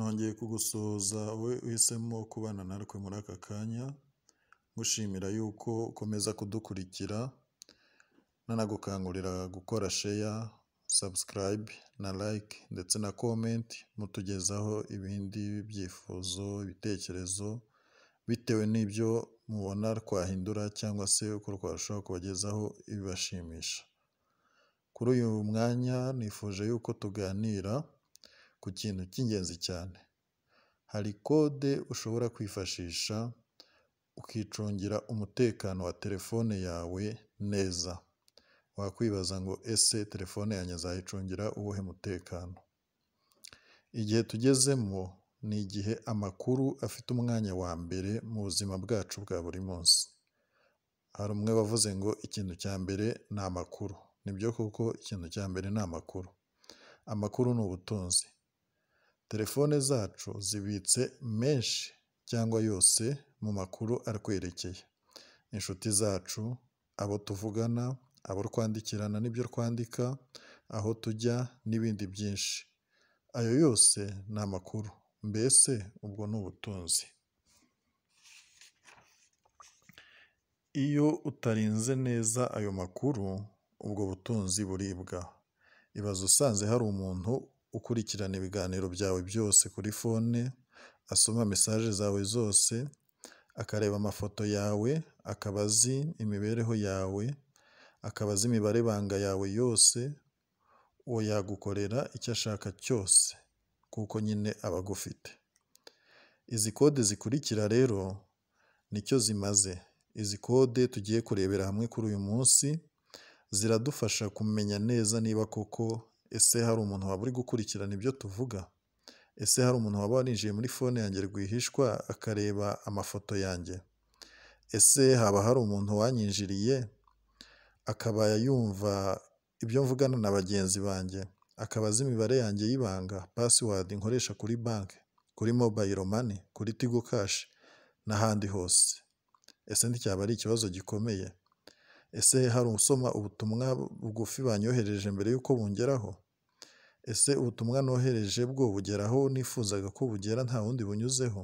nongeye kugusuhuza wowe uhisemo kubana natwe muri aka kanya ngushimira yuko ukomeza kudukurikira nanagukangurira gukora sheya sabusikarayibe na like ndetse na komenti mutugezaho ibindi byifuzo ibitekerezo bitewe n'ibyo mubona twahindura cyangwa se uko twarushaho kubagezaho ibibashimisha kuri uyu mwanya nifuje yuko tuganira ku kintu cy'ingenzi cyane, hari kode ushobora kwifashisha ukicungira umutekano wa telefone yawe neza, wakwibaza ngo ese telefone yanjye nzayicungira uwuhe mutekano? Igihe tugezemo ni igihe amakuru afite umwanya wa mbere mu buzima bwacu bwa buri munsi, hari umwe wavuze ngo ikintu cya mbere ni amakuru, nibyo koko ikintu cya mbere ni amakuru, amakuru ni ubutunzi. Telefone zacu zibitse menshi cyangwa yose mu makuru atwerekeye, inshuti zacu, abo tuvugana, abo twandikirana n'ibyo twandika, aho tujya n'ibindi byinshi, ayo yose ni amakuru, mbese ubwo ni ubutunzi. Iyo utarinze neza ayo makuru ubwo butunzi buribwa, ibaze usanze hari umuntu ukurikirana ibiganiro byawe byose kuri fone, asoma mesaje zawe zose, akareba amafoto yawe, akaba azi imibereho yawe, akaba azi imibare banga yawe yose, uwo yagukorera icyo ashaka cyose kuko nyine aba agufite. Izi kode zikurikira rero nicyo zimaze, izi kode tugiye kurebera hamwe kuri uyu munsi, ziradufasha kumenya neza niba koko ese hari umuntu waba uri gukurikirana ibyo tuvuga? Ese hari umuntu waba warinjiye muri fone yanjye rwihishwa akareba amafoto yanjye? Ese haba hari umuntu wanyinjiriye akaba yumva ibyo mvugana na bagenzi banjye, akaba azi imibare yanjye y'ibanga pasiwadi nkoresha kuri banki, kuri mobayiro mani, kuri tigo kashi n'ahandi hose? Ese nticyaba ari ikibazo gikomeye? ese hari usoma ubutumwa bugufi banyohereje mbere y'uko bungeraho ese ubutumwa nohereje bwo bugeraho nifuzaga ko bugera nta wundi bunyuzeho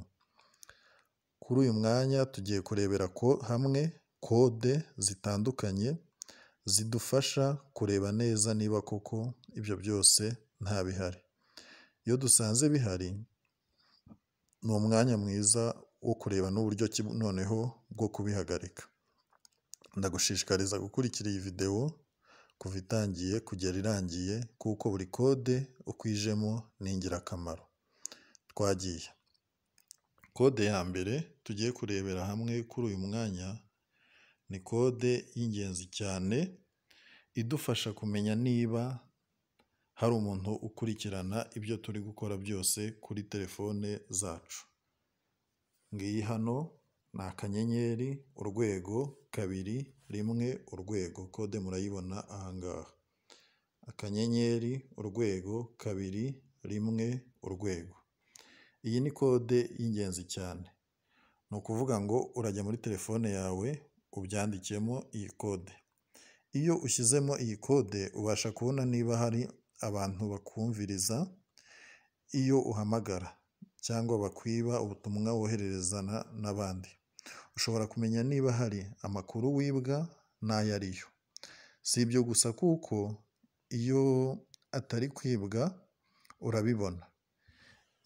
kuri uyu mwanya tugiye kurebera ko hamwe kode zitandukanye zidufasha kureba neza niba koko ibyo byose nta bihari iyo dusanze bihari ni umwanya mwiza wo kureba n'uburyo noneho bwo kubihagarika. Ndagushishikariza gukurikira iyi videwo kuva itangiye kugera irangiye kuko buri kode uko ijemo ni ingirakamaro. Twagiye. Kode ya mbere tugiye kurebera hamwe kuri uyu mwanya ni kode y'ingenzi cyane idufasha kumenya niba hari umuntu ukurikirana ibyo turi gukora byose kuri telefone zacu. Ngiyi hano ni akanyenyeri, urwego. kabiri rimwe urwego kode murayibona ahangaha akanyenyeri urwego kabiri rimwe urwego, iyi ni kode y'ingenzi cyane ni ukuvuga ngo urajya muri telefone yawe ubyandikemo iyi kode, iyo ushyizemo iyi kode ubasha kubona niba hari abantu bakumviriza iyo uhamagara cyangwa bakwiba ubutumwa wohererezana n'abandi. ushobora kumenya niba hari amakuru wibwa n'ayo ari yo. Si ibyo gusa kuko iyo atari kwibwa urabibona,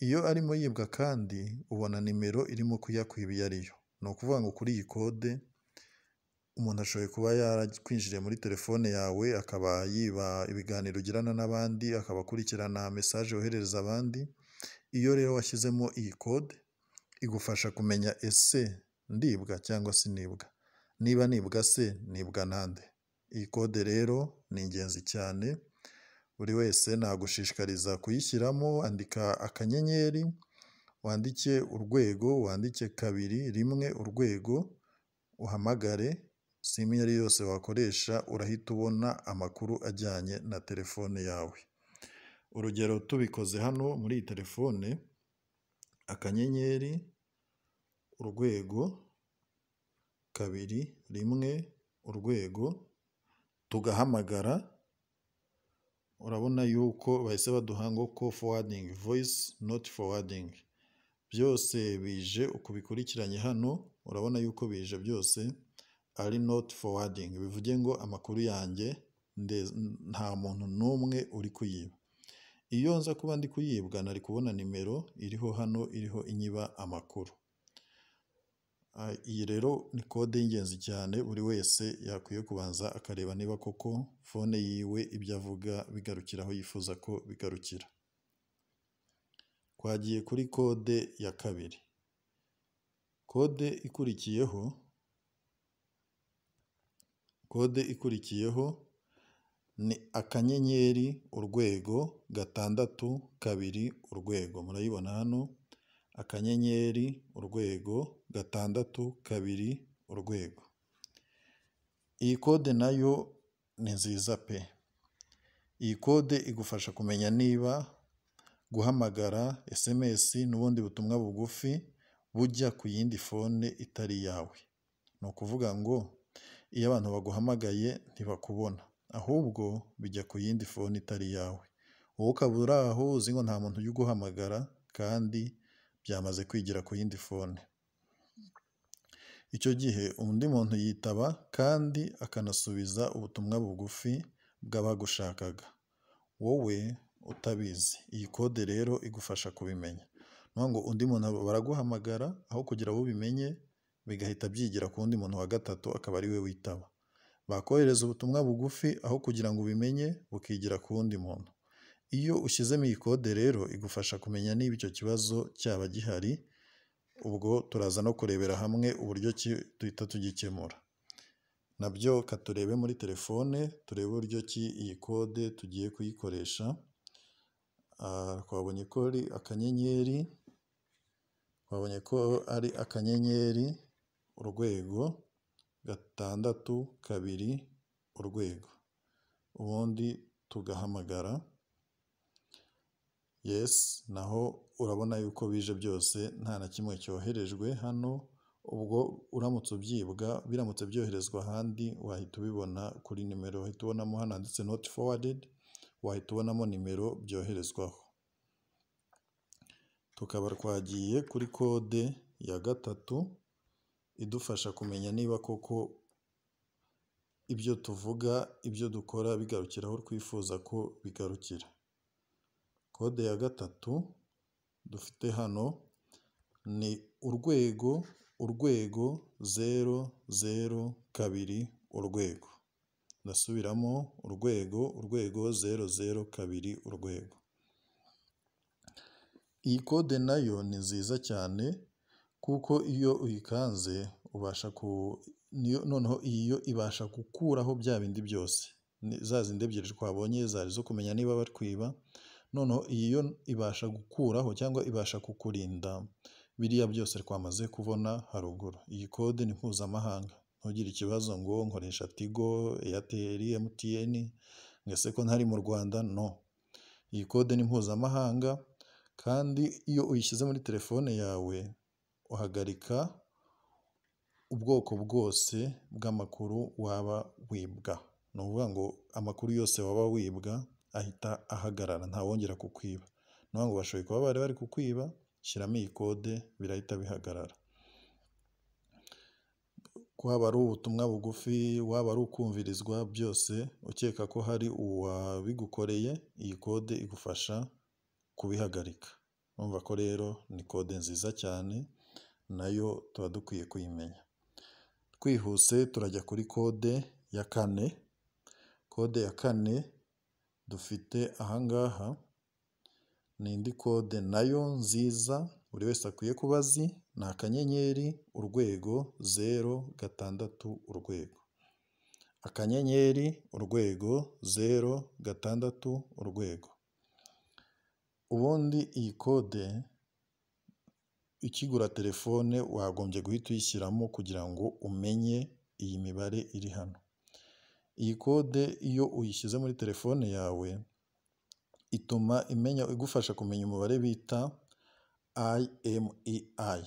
iyo arimo yibwa kandi ubona nimero irimo kuyakwiba iyo ari yo. Ni ukuvuga ngo kuri iyi kode umuntu ashoboye kuba yarakwinjiriye muri telefone yawe akaba yiba ibiganiro ugirana n'abandi, akaba akurikirana mesaje woherereza abandi, iyo rero washyizemo iyi kode igufasha kumenya ese ndibwa cyangwa sinibwa niba nibwa se nibwa nande iyi kode rero ni ingenzi cyane buri wese nagushishikariza kuyishyiramo andika akanyenyeri wandike urwego wandike kabiri rimwe urwego uhamagare simu iyo ari yose wakoresha urahita ubona amakuru ajyanye na telefone yawe urugero tubikoze hano muri iyi telefone akanyenyeri urwego, kabiri, rimwe, urwego, tugahamagara, urabona yuko bahise baduha ngo call forwarding, voice not forwarding, byose bije uko bikurikiranye hano, urabona yuko bije byose ari not forwarding, bivuge ngo amakuru yanjye nta muntu n'umwe uri kuyiba. Iyo nza kuba ndi kuyibwa nari kubona nimero iriho hano, iriho inyiba amakuru. Ah, iyi rero ni kode y'ingenzi cyane buri wese yakwiye kubanza akareba niba koko fone yiwe ibyo avuga bigarukira aho yifuza ko bigarukira. Twagiye kuri kode ya kabiri, kode ikurikiyeho, kode ikurikiyeho ni akanyenyeri urwego gatandatu kabiri urwego murayibona hano akanyenyeri urwego. gatandatu kabiri urwego, iyi kode nayo ni nziza pe, iyi kode igufasha kumenya niba guhamagara, sms n'ubundi butumwa bugufi bujya ku yindi fone itari iyawe, ni ukuvuga ngo iyo abantu baguhamagaye ntibakubona ahubwo bijya ku yindi fone itari iyawe, wowe ukaba uri aho uzi ngo nta muntu ujya guhamagara kandi byamaze kwigira ku yindi fone. Icyo gihe undi muntu yitaba kandi akanasubiza ubutumwa bugufi bw'abagushakaga, wowe utabizi. Iyi kode rero igufasha kubimenya. Ni ngo undi muntu baraguhamagara, aho kugira ngo ubimenye bigahita byigira ku wundi muntu wa gatatu akaba ari we witaba. Bakohereza ubutumwa bugufi, aho kugira ngo ubimenye bukigira ku wundi muntu. Iyo ushyizemo iyi kode rero igufasha kumenya niba icyo kibazo cyaba gihari ubwo turaza no kurebera hamwe uburyo ki duhita tugikemura nabyo ka turebe muri telefone turebe uburyo ki iyi kode tugiye kuyikoresha ah, twabonye ko ari akanyenyeri twabonye ko ari akanyenyeri urwego gatandatu kabiri urwego ubundi tugahamagara yesi naho urabona yuko bije byose nta na kimwe cyoherejwe hano, ubwo uramutse ubyibwa biramutse byoherezwa ahandi wahita ubibona kuri nimero uhita ubonamo hano handitse not forwarded, wahita ubonamo nimero byoherezwaho. Tukaba twagiye kuri kode ya gatatu idufasha kumenya niba koko ibyo tuvuga, ibyo dukora bigarukira aho twifuza ko bigarukira. Kode ya gatatu dufite hano ni urwego, urwego, zeru, zeru, kabiri, urwego. Ndasubiramo urwego, urwego, zeru, zeru, kabiri, urwego. Iyi kode na ni nziza cyane kuko iyo uyikanze ubasha noneho iyi ibasha gukuraho bya bindi byose, za zindi ebyiri twabonye zari zo kumenya niba bakwiba noneho iyo ibasha gukuraho cyangwa ibasha kukurinda biriya byose twamaze kubona haruguru. Iyi kode ni mpuzamahanga ntugire ikibazo ngo nkoresha tigo, eyateri, emutiyeni mbese ko ntari mu Rwanda no, iyi kode ni mpuzamahanga kandi iyo uyishyize muri telefone yawe uhagarika ubwoko bwose bw'amakuru waba wibwa, ni ukuvuga ngo amakuru yose waba wibwa. ahita ahagarara ntawongera kukwiba ni ukuvuga bashoboye kuba bari bari kukwiba shyiramo iyi kode birahita bihagarara waba ari ubutumwa bugufi waba ari ukumvirizwa byose ukeka ko hari uwabigukoreye iyi kode igufasha kubihagarika urumva ko rero ni kode nziza cyane nayo tuba dukwiye kuyimenya twihuse turajya kuri kode ya kane, kode ya kane. dufite aha ngaha, ni indi kode nayo nziza buri wese akwiye kuba azi, ni akanyenyeri, urwego, zeru, gatandatu, urwego. Akanyenyeri, urwego, zeru, gatandatu, urwego. Ubundi iyi kode ikigura telefone wagombye guhita uyishyiramo kugira ngo umenye iyi mibare iri hano. Iyi kode iyo uyishyize muri telefone yawe ituma imenya igufasha kumenya umubare bita IMEI,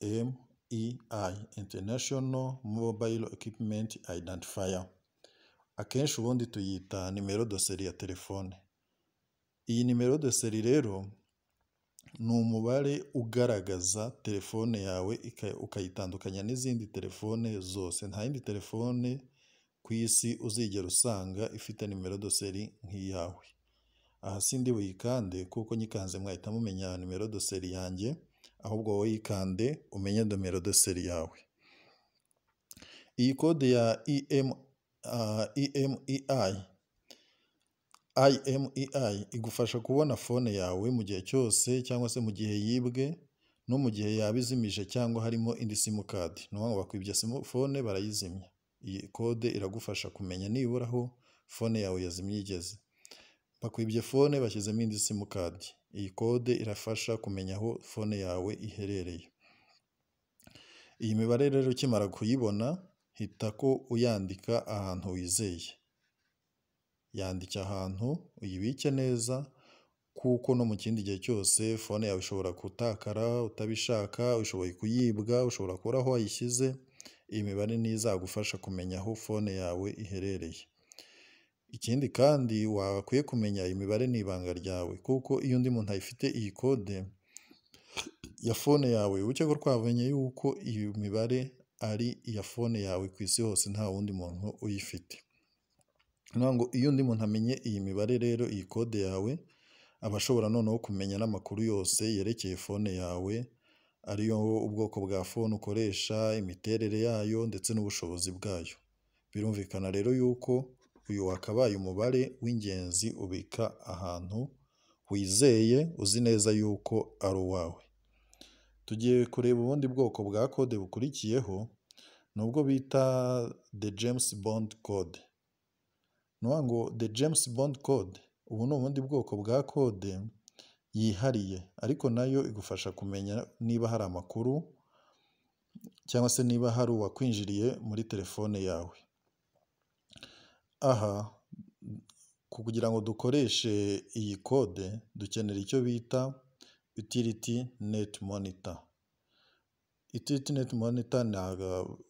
IMEI international mobile equipment identifier, akenshi ubundi tuyita nimero de seri ya telefone, iyi nimero de seri rero ni umubare ugaragaza telefone yawe ukayitandukanya n'izindi telefone zose, nta yindi telefone ku isi uzigera usanga ifite nimero doseri nk'iyawe, aha sindi buyikande kuko nyikanze mwahita mumenya nimero doseri yanjye, ahubwo wowe yikande umenye nimero doseri yawe. Iyi kode ya EMEI ah, IMEI e igufasha kubona fone yawe mu gihe cyose cyangwa se mu gihe yibwe no mu gihe yaba izimije cyangwa harimo indi simukadi, ni ukuvuga ngo bakwibye fone barayizimya, iyi kode iragufasha kumenya nibura aho fone yawe yazimye igeze, bakwibye fone bashyizemo indi simukadi, iyi kode irafasha kumenya aho fone yawe iherereye, iyi mibare rero ukimara kuyibona hita ko uyandika ahantu wizeye. yandike ahantu uyibike neza kuko no mu kindi gihe cyose fone yawe ishobora gutakara utabishaka, ushoboye kuyibwa, ushobora kubura aho wayishyize, iyi mibare niyo izagufasha kumenya aho fone yawe iherereye. Ikindi kandi wakwiye kumenya imibare ni ibanga ryawe kuko iyo undi muntu ayifite iyi kode ya fone yawe uba ukeka ko yuko iyi mibare ari iya fone yawe ku isi hose nta wundi muntu uyifite. Ni ngo iyo undi muntu amenye iyi mibare rero iyi kode yawe aba ashobora noneho kumenya n'amakuru yose yerekeye fone yawe, ariyo ubwoko bwa fone ukoresha, imiterere yayo ndetse n'ubushobozi bwayo. Birumvikana rero yuko uyu wakabaye umubare w'ingenzi ubika ahantu wizeye uzi neza yuko ari uwawe. Tugiye kureba ubundi bwoko bwa kode bukurikiyeho, ni ubwo bita the James Bond kode. ni ukuvuga ngo the James Bond code, ubu ni ubundi bwoko bwa kode yihariye ariko nayo igufasha kumenya niba hari amakuru cyangwa se niba hari uwakwinjiriye muri telefone yawe. Aha kugira ngo dukoreshe iyi kode dukenera icyo bita utility net monitor. Utility net monitor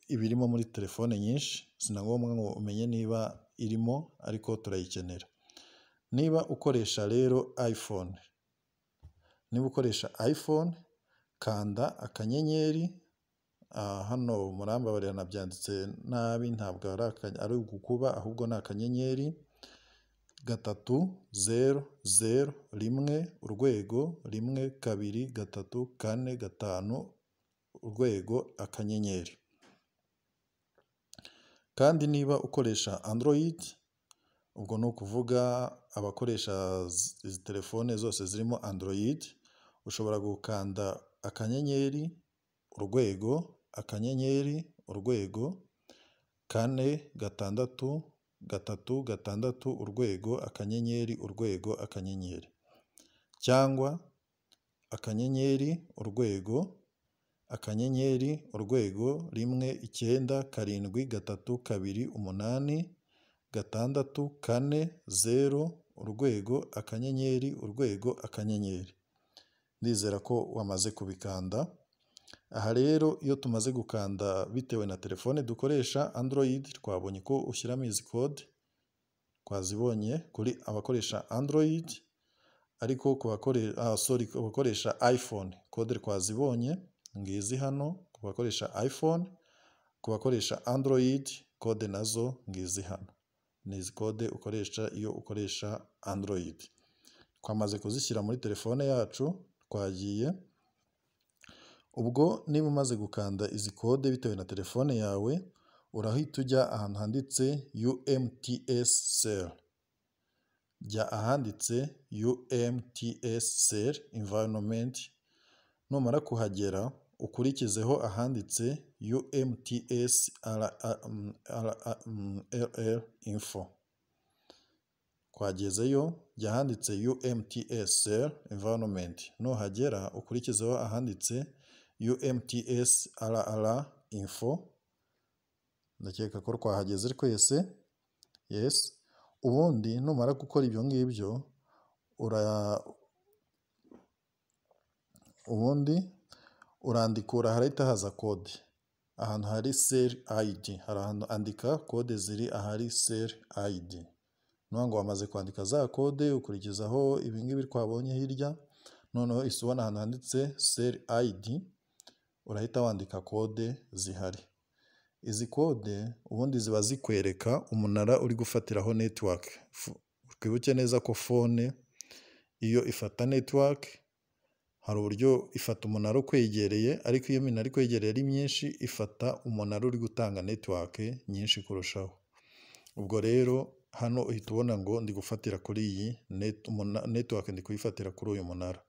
iba irimo muri telefone nyinshi, si na ngombwa ngo umenye niba irimo ariko turayikenera, niba ukoresha rero iPhone, niba ukoresha iPhone kanda akanyenyeri, hano Murambabarira nabyanditse nabi ntabwo ari ugukuba ahubwo ni akanyenyeri gatatu zeru zeru rimwe urwego rimwe kabiri gatatu kane gatanu urwego akanyenyeri. kandi niba ukoresha Android ubwo ni ukuvuga abakoresha izi telefone zose zirimo Android, ushobora gukanda akanyenyeri, urwego, akanyenyeri, urwego, kane, gatandatu, gatatu, gatandatu, urwego, akanyenyeri, urwego, akanyenyeri cyangwa akanyenyeri, urwego. akanyenyeri urwego rimwe icyenda karindwi gatatu kabiri umunani gatandatu kane zeru urwego akanyenyeri urwego akanyenyeri, ndizera ko wamaze kubikanda, aha rero iyo tumaze gukanda bitewe na telefone dukoresha Android twabonye ko ushyiramo izi kode, twazibonye kuri abakoresha Android ariko ku ah, bakoresha iPhone kode twazibonye. ngizi hano ku bakoresha iPhone, ku bakoresha Android kode nazo ngizi hano, ni izi kode ukoresha iyo ukoresha Android, twamaze kuzishyira muri telefone yacu twagiye, ubwo niba umaze gukanda izi kode bitewe na telefone yawe urahita ujya ahantu handitse UMTS seri, jya ahanditse UMTS seri imvayironomenti numara kuhagera. ukurikizeho ahanditse UMTS RR info. kwagezeyo jya ahanditse UMTS environment, nuhagera ukurikizeho ahanditse UMTS RR info, ndakeka ko twahageze twese, yes, ubundi numara gukora ibyo ngibyo, ubundi urandikura harahita haza kode ahantu hari seri ayidi hari ahantu andika kode ziri ahari seri ayidi nuvuga ngo wamaze kwandika za kode ukurikizaho ibingibi twabonye hirya noneho isi ubona ahantu handitse seri ayidi urahita wandika kode zihari izi kode ubundi ziba zikwereka umunara uri gufatiraho netiwake twibuke neza ko fone iyo ifata netiwake Hari uburyo ifata umunara ukwegereye ariko iyo iminara ikwegereye ari myinshi ifata umunara uri gutanga netiwake nyinshi kurushaho, ubwo rero hano uhita ubona ngo ndi gufatira kuri iyi netiwake ndi kuyifatira kuri uyu munara.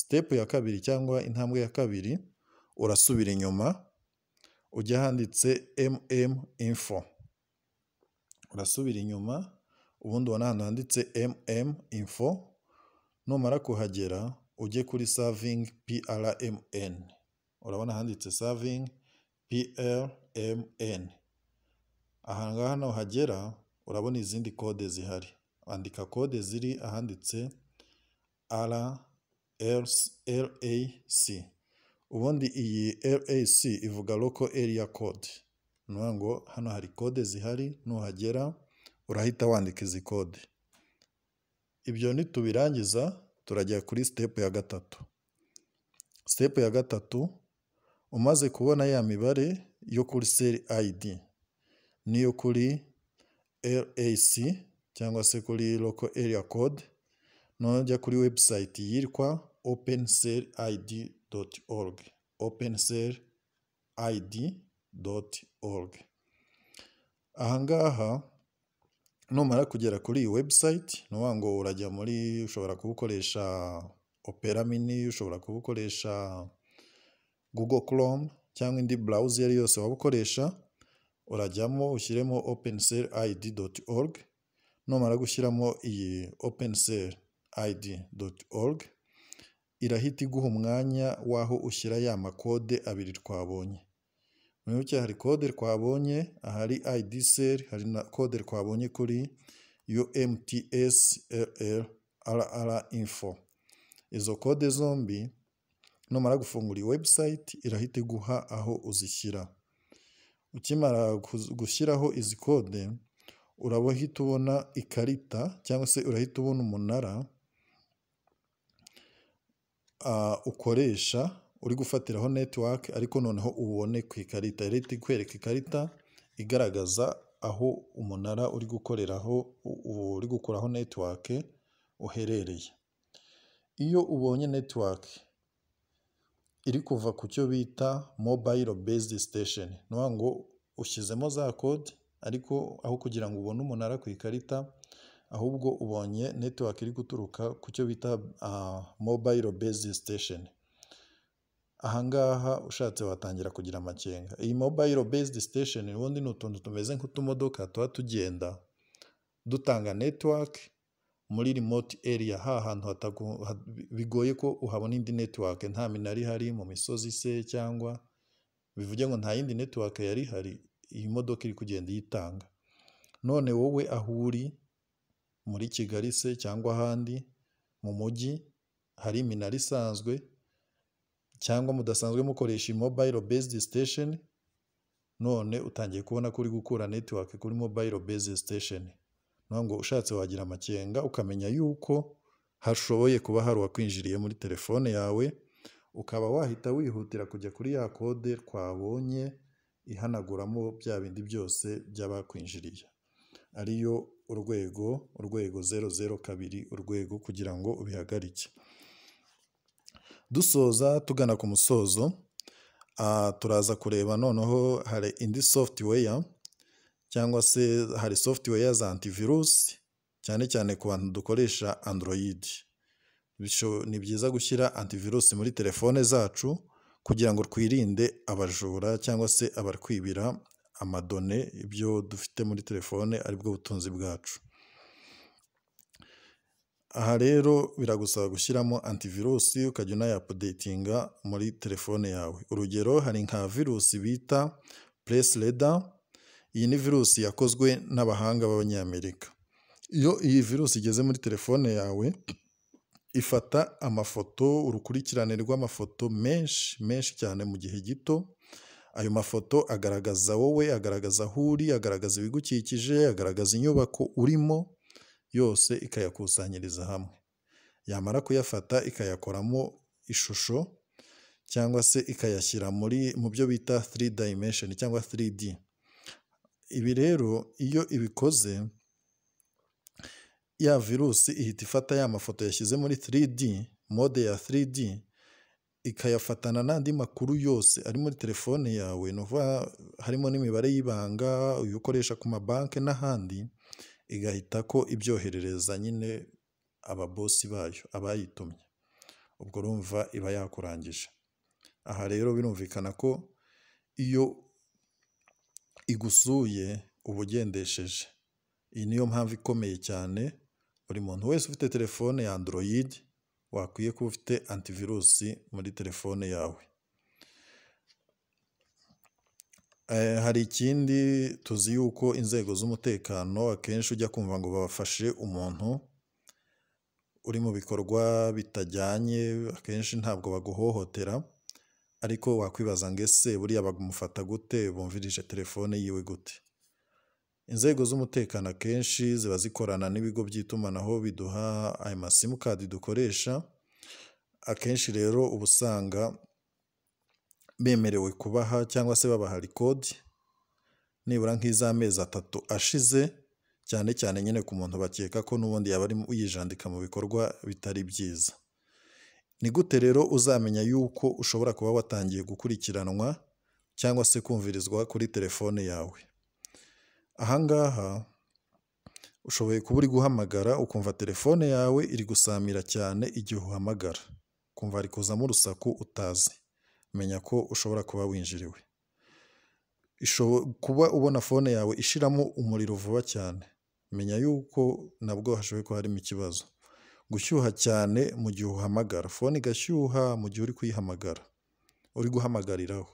Sitepu ya kabiri cyangwa intambwe ya kabiri urasubira inyuma ujya ahanditse MM info, urasubira inyuma ubundi ubona ahantu handitse MM info numara kuhagera. ujye kuri savingi PRMN urabona handitse savingi PRMN aha ngaha hagera urabona izindi kode zihari andika kode ziri ahanditse RAC ubundi iyi RAC ivuga local area code ni ngo hano hari kode zihari nuhagera urahita wandika izi kode ibyo nitubirangiza turagera kuri sitepu ya gatatu sitepu ya gatatu umaze kubona ya mibare yo kuri seri ayidi n'iyo kuri rac cyangwa se kuri loko area code nujya kuri webusayiti yitwa openi seri ayidi doti oruge openi seri ayidi doti oruge ahangaha numara kugera kuri iyi website ni ukuvuga ngo urajya muri ushobora kubukoresha opera mini, ushobora kubukoresha google chrome cyangwa indi browser iyo ari yose waba ukoresha urajyamo ushyiremo openclid.org numara gushyiramo iyi openclid.org irahita iguha umwanya w'aho ushyira ya makode abiri twabonye. muyoboke hari kode twabonye ahari idcel hari na kode twabonye kuri umts rr rr info izo kode zombi numara gufungura iyi website irahita iguha aho uzishyira ukimara gushyiraho izi kode urabahita ubona ikarita cyangwa se urahita ubona umunara ah, ukoresha uri gufatiraho network ariko noneho ubone ku ikarita yari kwereka ikarita igaragaza aho umunara uri gukoreraho uri gukuraho network uherereye iyo ubonye network iri kuva ku cyo bita mobile based station nuvuga ngo ushyizemo za code ariko aho kugira ngo ubone umunara ku ikarita ahubwo ubonye network iri guturuka ku cyo bita ah, mobile based station ahangaha ushatse watangira kugira amakenga iyi mobayiro bezidi sitesheni ubundi ni utuntu tumeze nk'utumodoka tuba tugenda dutanga netiwake muri remote area ha hantu bigoye ko uhabona indi netiwake nta minara ihari mu misozi se cyangwa bivuge ngo nta yindi netiwake yari ihari iyi modoka iri kugenda iyitanga none wowe aho uri muri kigali se cyangwa ahandi mu mujyi hari iminara isanzwe cyangwa mudasanzwe mukoresha mobile based station none utangiye kubona ko uri gukura network kuri mobile based station ngo ushatse wagira amakenga ukamenya yuko hashoboye kuba hari uwakwinjiriye muri telefone yawe ukaba wahita wihutira kujya kuri ya kode twabonye ihanaguramo bya bindi byose by'abakwinjiriye ariyo urwego urwego zeru zeru kabiri urwego kugira ngo ubihagarike. dusoza tugana ku musozo turaza kureba noneho hari indi software cyangwa se hari software za antivirus cyane cyane ku bantu dukoresha android ni byiza gushyira antivirusi muri telefone zacu kugira ngo twirinde abajura cyangwa se abakwibira amadone ibyo dufite muri telefone aribwo butunzi bwacu aha rero biragusaba gushyiramo antivirusi ukajya unayapudetinga muri telefone yawe urugero hari nka virusi bita puresileda iyi ni virusi yakozwe n'abahanga b'abanyamerika iyo iyi virusi igeze muri telefone yawe ifata amafoto urukurikirane rw'amafoto menshi menshi cyane mu gihe gito ayo mafoto agaragaza wowe agaragaza aho uri agaragaza ibigukikije agaragaza inyubako urimo yose ikayakusanyiriza hamwe yamara kuyafata ikayakoramo ishusho cyangwa se ikayashyira muri mu byo bita 3 dimension cyangwa 3D ibi rero iyo ibikoze ya virusi ihita ifata ya mafoto yashyize muri 3D mode ya 3D ikayafatana n'andi makuru yose ari muri telefone yawe ni harimo n'imibare y'ibanga uyu ukoresha ku mabanki n'ahandi igahita ko ibyoherereza nyine ababosi bayo abayitumye ubwo urumva iba yakurangije aha rero birumvikana ko iyo igusuye uba ugendesheje iyi niyo mpamvu ikomeye cyane buri muntu wese ufite telefone ya Android wakwiye kuba ufite antivirusi muri telefone yawe. Eh, hari ikindi tuzi yuko inzego z'umutekano akenshi ujya kumva ngo babafashe umuntu uri mu bikorwa bitajyanye akenshi ntabwo baguhohotera ariko wakwibaza ngo ese buriya bamufata gute bumvirije telefone yiwe gute? Inzego z'umutekano akenshi ziba zikorana n'ibigo by'itumanaho biduha ayo masimukadi dukoresha akenshi rero ubusanga, usanga bemerewe kubaha cyangwa se babaha rikodi nibura nk'iz'amezi atatu ashize cyane cyane nyine ku muntu bakeka ko n'ubundi yaba arimo yijandika mu bikorwa bitari byiza. Ni gute rero uzamenya yuko ushobora kuba watangiye gukurikiranwa cyangwa se kumvirizwa kuri telefone yawe? ahangaha ushoboye kuba uri guhamagara ukumva telefone yawe iri gusamira cyane igihe uhamagara, ukumva hari kuzamo urusaku utazi. menya ko ushobora kuba winjiriwe kuba ubona fone yawe ishiramo umuriro vuba cyane menya yuko nabwo hashoboye ko harimo ikibazo gushyuha cyane mu gihe uhamagara fone igashyuha mu gihe uri kuyihamagara uri guhamagariraho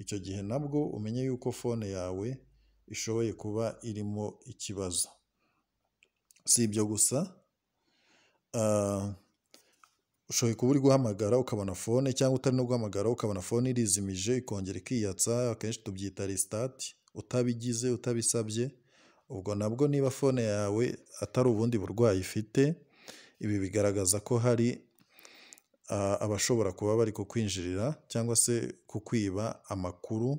icyo gihe nabwo umenye yuko fone yawe ishoboye kuba irimo ikibazo si ibyo gusa ah, ushoboye kuba uri guhamagara ukabona fone cyangwa utari no guhamagara ukabona fone irizimije ikongera ikiyatsa akenshi tubyita risitati utabigize utabisabye ubwo nabwo niba fone yawe atari ubundi burwayi ifite ibi bigaragaza ko hari abashobora kuba bari kukwinjirira cyangwa se kukwiba amakuru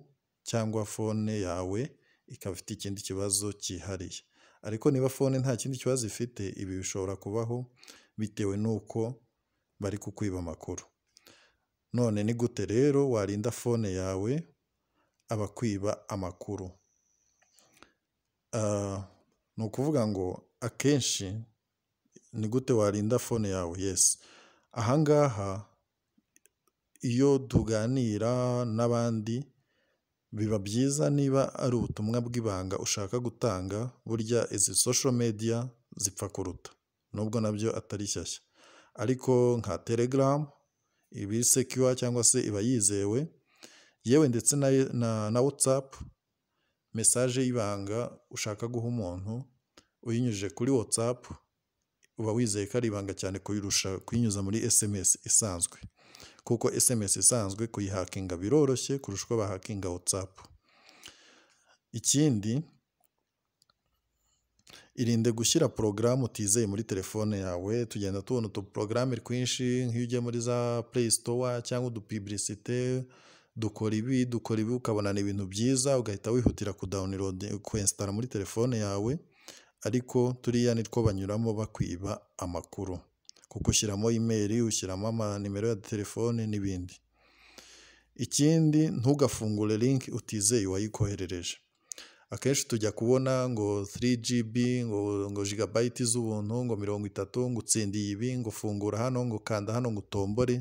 cyangwa fone yawe ikaba ifite ikindi kibazo cyihariye ariko niba fone nta kindi kibazo ifite ibi bishobora kubaho bitewe n'uko bari kukwiba amakuru none ni gute rero warinda fone yawe abakwiba amakuru ah, ni ukuvuga ngo akenshi ni gute warinda fone yawe yesi ahangaha iyo tuganira n'abandi biba byiza niba ari ubutumwa bw'ibanga ushaka gutanga burya izi social media zipfa kuruta nubwo nabyo atari shyashya ariko nka Telegram, iba iri cyangwa se iba yizewe yewe ndetse na watsapu mesaje y'ibanga ushaka guha umuntu uyinyujije kuri WhatsApp, uba wizeye ko ari ibanga cyane kuyirusha kuyinyuza muri SMS isanzwe kuko SMS isanzwe kuyihakinga biroroshye kurusha uko bahakinga WhatsApp. ikindi Irinde gushyira porogaramu utizeye muri telefone yawe, tugenda tubona utuporogaramu twinshi nk'iyo ugiye muri za play store cyangwa udupubulisite, dukora ibi, dukora ibi, ukabona ni ibintu byiza ugahita wihutira kudawuniroda, kwensitara muri telefone yawe ariko turiya ni two banyuramo bakwiba amakuru kuko ushyiramo imeri, ushyiramo amanimero ya telefone n'ibindi. Ikindi ntugafungure linki utizeye uwayikoherereje. akenshi tujya kubona ngo 3Gb ngo jigabayiti z'ubuntu ngo mirongo itatu ngo utsindiye ibi ngo fungura hano ngo kanda hano ngo utombore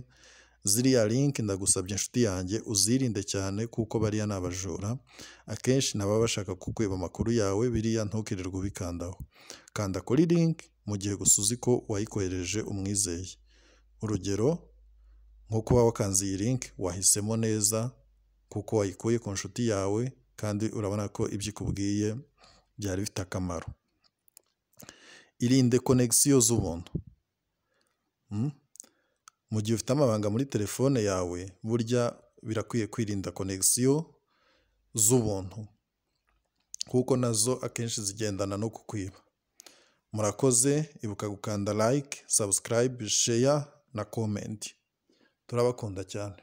ziriya link ndagusabye inshuti yanjye uzirinde cyane kuko bariya ni abajura akenshi ntaba bashaka kukweba amakuru yawe biriya ntukirirwe ubikandaho kanda kuri link mu gihe gusa uzi ko uwayikohereje umwizeye urugero nko kuba wakanze iyi linki wahisemo neza kuko wayikuye ku nshuti yawe kandi urabona ko ibyo ikubwiye byari bifite akamaro irinde konegisiyo z'ubuntu hmm? mu gihe ufite amabanga muri telefone yawe burya birakwiye kwirinda konegisiyo z'ubuntu kuko nazo akenshi zigendana no kukwiba murakoze ibuka gukanda like, subscribe, share na comment turabakunda cyane